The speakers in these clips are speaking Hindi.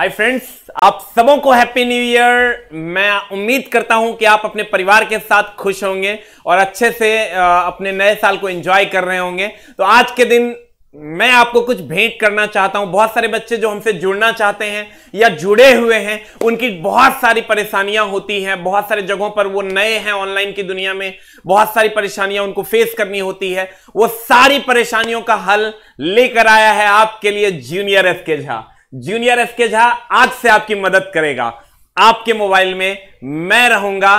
हाय फ्रेंड्स आप सबों को हैप्पी न्यू ईयर मैं उम्मीद करता हूं कि आप अपने परिवार के साथ खुश होंगे और अच्छे से अपने नए साल को एंजॉय कर रहे होंगे तो आज के दिन मैं आपको कुछ भेंट करना चाहता हूं बहुत सारे बच्चे जो हमसे जुड़ना चाहते हैं या जुड़े हुए हैं उनकी बहुत सारी परेशानियां होती हैं बहुत सारे जगहों पर वो नए हैं ऑनलाइन की दुनिया में बहुत सारी परेशानियां उनको फेस करनी होती है वो सारी परेशानियों का हल लेकर आया है आपके लिए जूनियर एस के झा जूनियर एस के झा आज से आपकी मदद करेगा आपके मोबाइल में मैं रहूंगा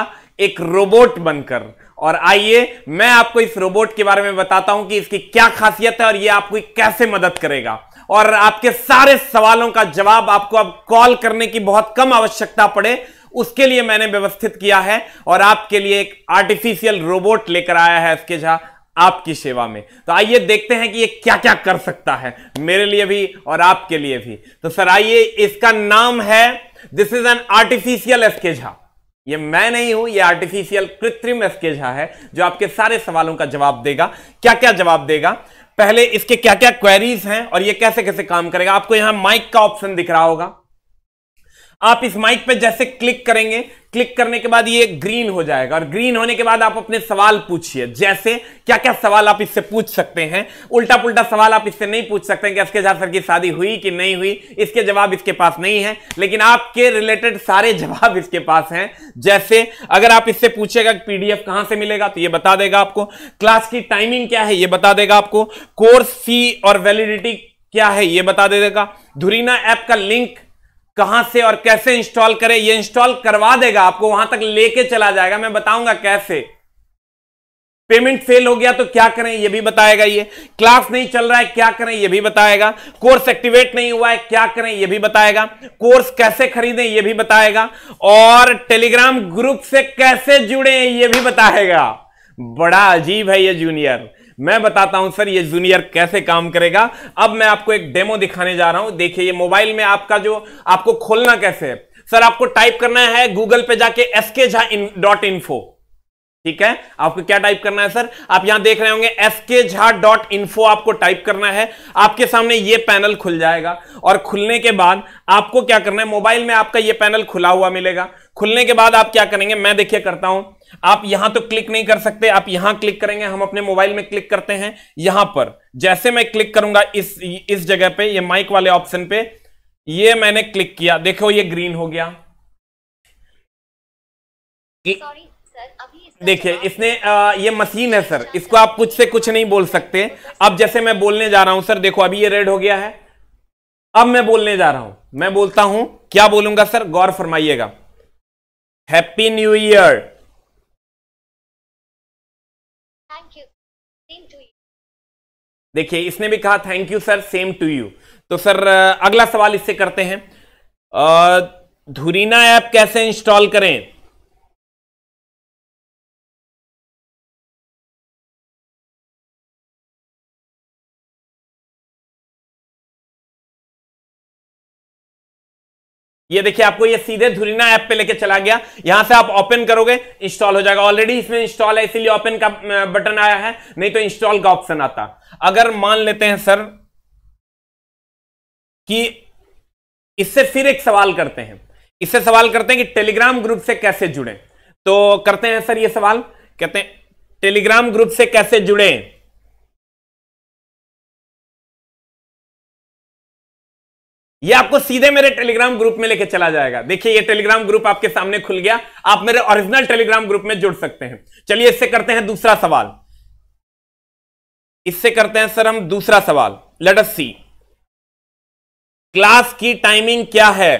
एक रोबोट बनकर और आइए मैं आपको इस रोबोट के बारे में बताता हूं कि इसकी क्या खासियत है और यह आपको कैसे मदद करेगा और आपके सारे सवालों का जवाब आपको अब कॉल करने की बहुत कम आवश्यकता पड़े उसके लिए मैंने व्यवस्थित किया है और आपके लिए एक आर्टिफिशियल रोबोट लेकर आया है एसके झा आपकी सेवा में तो आइए देखते हैं कि ये क्या क्या कर सकता है मेरे लिए भी और आपके लिए भी तो सर आइए इसका नाम है दिस इज एन आर्टिफिशियल एस्केझा ये मैं नहीं हूं ये आर्टिफिशियल कृत्रिम एस्केझा है जो आपके सारे सवालों का जवाब देगा क्या क्या जवाब देगा पहले इसके क्या क्या क्वेरीज हैं और ये कैसे कैसे काम करेगा आपको यहां माइक का ऑप्शन दिख रहा होगा आप इस माइक पे जैसे क्लिक करेंगे क्लिक करने के बाद ये ग्रीन हो जाएगा और ग्रीन होने के बाद आप अपने सवाल पूछिए जैसे क्या क्या सवाल आप इससे पूछ सकते हैं उल्टा पुल्टा सवाल आप इससे नहीं पूछ सकते हैं कि इसके झा सर की शादी हुई कि नहीं हुई इसके जवाब इसके पास नहीं है लेकिन आपके रिलेटेड सारे जवाब इसके पास हैं जैसे अगर आप इससे पूछेगा कि पीडीएफ कहां से मिलेगा तो ये बता देगा आपको क्लास की टाइमिंग क्या है ये बता देगा आपको कोर्स फी और वैलिडिटी क्या है ये बता दे देगा धुरीना ऐप का लिंक कहां से और कैसे इंस्टॉल करें ये इंस्टॉल करवा देगा आपको वहां तक लेके चला जाएगा मैं बताऊंगा कैसे पेमेंट फेल हो गया तो क्या करें ये भी बताएगा ये क्लास नहीं चल रहा है क्या करें ये भी बताएगा कोर्स एक्टिवेट नहीं हुआ है क्या करें ये भी बताएगा कोर्स कैसे खरीदें ये भी बताएगा और टेलीग्राम ग्रुप से कैसे जुड़े ये भी बताएगा बड़ा अजीब है ये जूनियर मैं बताता हूं सर ये जूनियर कैसे काम करेगा अब मैं आपको एक डेमो दिखाने जा रहा हूं देखिए ये मोबाइल में आपका जो आपको खोलना कैसे है सर आपको टाइप करना है गूगल पे जाके S K Jha in dot info ठीक है आपको क्या टाइप करना है सर आप यहां देख रहे होंगे एसके झा डॉट इन्फो आपको टाइप करना है आपके सामने ये पैनल खुल जाएगा और खुलने के बाद आपको क्या करना है मोबाइल में आपका ये पैनल खुला हुआ मिलेगा खुलने के बाद आप क्या करेंगे मैं देखिए करता हूं आप यहां तो क्लिक नहीं कर सकते आप यहां क्लिक करेंगे हम अपने मोबाइल में क्लिक करते हैं यहां पर जैसे मैं क्लिक करूंगा इस इस जगह पे ये माइक वाले ऑप्शन पे ये मैंने क्लिक किया देखो ये ग्रीन हो गया देखिए इसने आ, ये मशीन है सर अच्छा, इसको अच्छा। आप कुछ से कुछ नहीं बोल सकते अब जैसे मैं बोलने जा रहा हूं सर देखो अभी ये रेड हो गया है अब मैं बोलने जा रहा हूं मैं बोलता हूं क्या बोलूंगा सर गौर फरमाइएगा हैप्पी न्यू ईयर देखिए इसने भी कहा thank you sir same to you तो सर अगला सवाल इससे करते हैं धुरीना ऐप कैसे इंस्टॉल करें ये देखिए आपको ये सीधे धुरीना ऐप पे लेके चला गया यहां से आप ओपन करोगे इंस्टॉल हो जाएगा ऑलरेडी इसमें इंस्टॉल है इसीलिए ओपन का बटन आया है नहीं तो इंस्टॉल का ऑप्शन आता अगर मान लेते हैं सर कि इससे फिर एक सवाल करते हैं इससे सवाल करते हैं कि टेलीग्राम ग्रुप से कैसे जुड़े तो करते हैं सर ये सवाल कहते हैं टेलीग्राम ग्रुप से कैसे जुड़े ये आपको सीधे मेरे टेलीग्राम ग्रुप में लेके चला जाएगा देखिए ये टेलीग्राम ग्रुप आपके सामने खुल गया आप मेरे ओरिजिनल टेलीग्राम ग्रुप में जुड़ सकते हैं चलिए इससे करते हैं दूसरा सवाल इससे करते हैं सर हम दूसरा सवाल लेट अस सी क्लास की टाइमिंग क्या है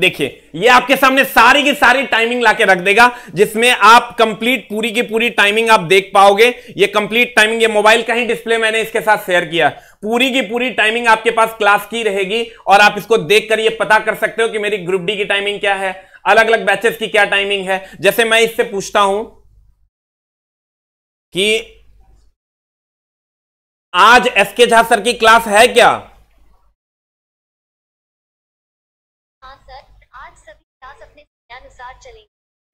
देखिए ये आपके सामने सारी की सारी टाइमिंग लाके रख देगा जिसमें आप कंप्लीट पूरी की पूरी टाइमिंग आप देख पाओगे ये कंप्लीट टाइमिंग ये मोबाइल का ही डिस्प्ले मैंने इसके साथ शेयर किया पूरी की पूरी टाइमिंग आपके पास क्लास की रहेगी और आप इसको देखकर ये पता कर सकते हो कि मेरी ग्रुप डी की टाइमिंग क्या है अलग अलग बैचेस की क्या टाइमिंग है जैसे मैं इससे पूछता हूं कि आज एस के झा सर की क्लास है क्या हाँ, सभी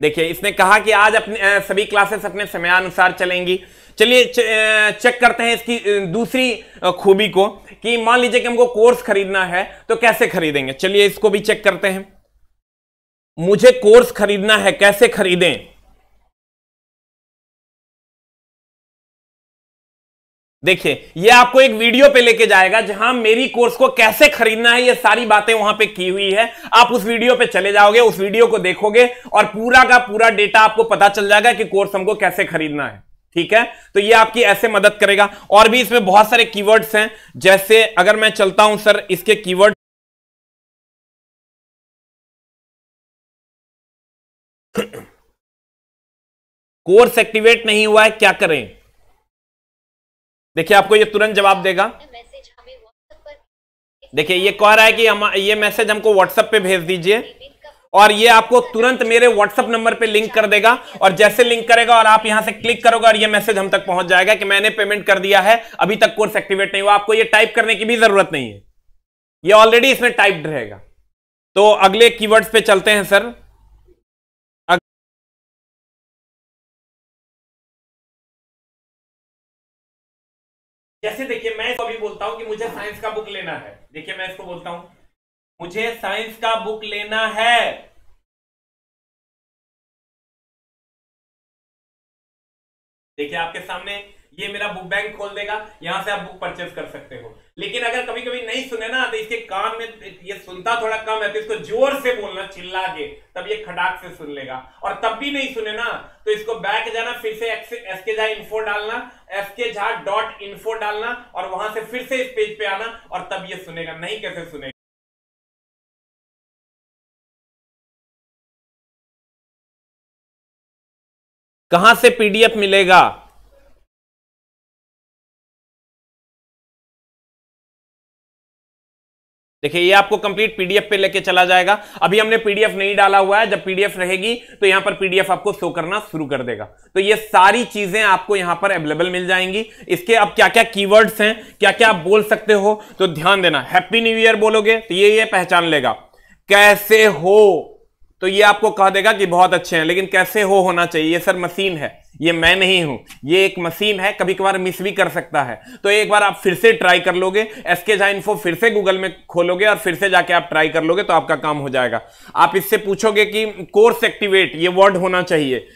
देखिए इसने कहा कि आज अपने सभी क्लासेस अपने अनुसार चलेंगी चलिए चेक करते हैं इसकी दूसरी खूबी को कि मान लीजिए कि हमको कोर्स खरीदना है तो कैसे खरीदेंगे चलिए इसको भी चेक करते हैं मुझे कोर्स खरीदना है कैसे खरीदें देखिए ये आपको एक वीडियो पे लेके जाएगा जहां मेरी कोर्स को कैसे खरीदना है ये सारी बातें वहां पे की हुई है आप उस वीडियो पे चले जाओगे उस वीडियो को देखोगे और पूरा का पूरा डेटा आपको पता चल जाएगा कि कोर्स हमको कैसे खरीदना है ठीक है तो ये आपकी ऐसे मदद करेगा और भी इसमें बहुत सारे कीवर्ड्स हैं जैसे अगर मैं चलता हूं सर इसके कीवर्ड कोर्स एक्टिवेट नहीं हुआ है क्या करें देखिए आपको ये तुरंत जवाब देगा देखिए ये कह रहा है कि हम ये मैसेज हमको व्हाट्सएप पे भेज दीजिए और ये आपको तुरंत मेरे व्हाट्सएप नंबर पे लिंक कर देगा और जैसे लिंक करेगा और आप यहां से क्लिक करोगे और ये मैसेज हम तक पहुंच जाएगा कि मैंने पेमेंट कर दिया है अभी तक कोर्स एक्टिवेट नहीं हुआ आपको ये टाइप करने की भी जरूरत नहीं है ये ऑलरेडी इसमें टाइप रहेगा तो अगले कीवर्ड्स पे चलते हैं सर जैसे देखिए मैं इसको अभी बोलता हूं कि मुझे साइंस का बुक लेना है देखिए मैं इसको बोलता हूं मुझे साइंस का बुक लेना है देखिए आपके सामने ये मेरा बुक बैंक खोल देगा यहां से आप बुक परचेस कर सकते हो लेकिन अगर कभी कभी नहीं सुने ना तो इसके कान में ये सुनता थोड़ा कम है तो इसको जोर से बोलना चिल्ला के तब ये खटाक से सुन लेगा और तब भी नहीं सुने ना तो इसको बैक जाना फिर से एसके झा इन्फो डालना एसके झा डॉट इन्फो डालना और वहां से फिर से इस पेज पे आना और तब ये सुनेगा नहीं कैसे सुनेगा कहां से पीडीएफ मिलेगा देखिए ये आपको कंप्लीट पीडीएफ पे लेके चला जाएगा अभी हमने पीडीएफ नहीं डाला हुआ है जब पीडीएफ रहेगी तो यहां पर पीडीएफ आपको शो करना शुरू कर देगा तो ये सारी चीजें आपको यहां पर अवेलेबल मिल जाएंगी इसके अब क्या क्या कीवर्ड्स हैं क्या क्या आप बोल सकते हो तो ध्यान देना हैप्पी न्यू ईयर बोलोगे तो ये ये पहचान लेगा कैसे हो तो ये आपको कह देगा कि बहुत अच्छे हैं लेकिन कैसे हो होना चाहिए सर मशीन है ये मैं नहीं हूं ये एक मशीन है कभी कभार मिस भी कर सकता है तो एक बार आप फिर से ट्राई कर लोगे एसके जा इन्फो फिर से गूगल में खोलोगे और फिर से जाके आप ट्राई कर लोगे तो आपका काम हो जाएगा आप इससे पूछोगे कि कोर्स एक्टिवेट ये वर्ड होना चाहिए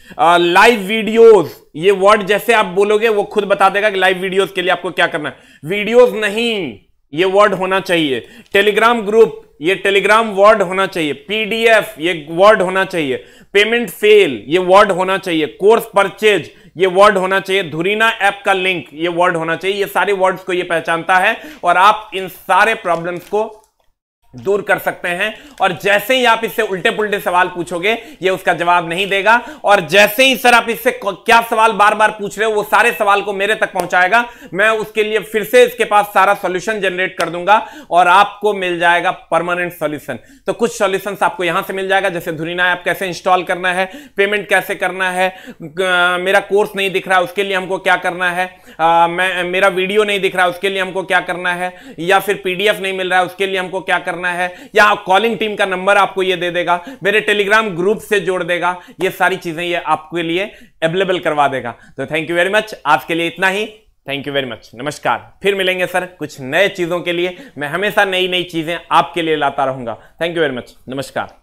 लाइव वीडियोज ये वर्ड जैसे आप बोलोगे वो खुद बता देगा कि लाइव वीडियोज के लिए आपको क्या करना है वीडियोज नहीं ये वर्ड होना चाहिए टेलीग्राम ग्रुप ये टेलीग्राम वर्ड होना चाहिए पीडीएफ ये वर्ड होना चाहिए पेमेंट फेल ये वर्ड होना चाहिए कोर्स परचेज ये वर्ड होना चाहिए धुरीना ऐप का लिंक ये वर्ड होना चाहिए ये सारे वर्ड्स को ये पहचानता है और आप इन सारे प्रॉब्लम्स को दूर कर सकते हैं और जैसे ही आप इससे उल्टे पुल्टे सवाल पूछोगे ये उसका जवाब नहीं देगा और जैसे ही सर आप इससे क्या सवाल बार बार पूछ रहे हो वो सारे सवाल को मेरे तक पहुंचाएगा मैं उसके लिए फिर से इसके पास सारा सॉल्यूशन जनरेट कर दूंगा और आपको मिल जाएगा परमानेंट सॉल्यूशन तो कुछ सोल्यूशन आपको यहां से मिल जाएगा जैसे धुरीना ऐप कैसे इंस्टॉल करना है पेमेंट कैसे करना है मेरा कोर्स नहीं दिख रहा उसके लिए हमको क्या करना है मैं मेरा वीडियो नहीं दिख रहा उसके लिए हमको क्या करना है या फिर पीडीएफ नहीं मिल रहा है उसके लिए हमको क्या करना करना है या कॉलिंग टीम का नंबर आपको ये दे देगा मेरे टेलीग्राम ग्रुप से जोड़ देगा ये सारी चीजें ये आपके लिए अवेलेबल करवा देगा तो थैंक यू वेरी मच आज के लिए इतना ही थैंक यू वेरी मच नमस्कार फिर मिलेंगे सर कुछ नए चीजों के लिए मैं हमेशा नई नई चीजें आपके लिए लाता रहूंगा थैंक यू वेरी मच नमस्कार